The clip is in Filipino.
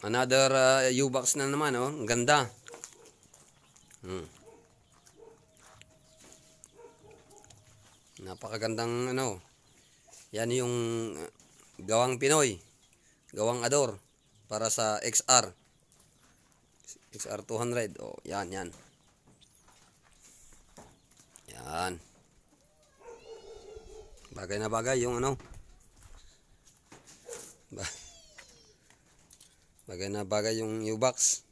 Another uh, U-box na naman, oh. Ang ganda. Hmm. Napakagandang ano. Yan yung uh, gawang Pinoy. Gawang Ador para sa XR. XR 200. Oh, yan, yan. Yan. Bagay na bagay yung ano. Bagay na bagay yung U-Box.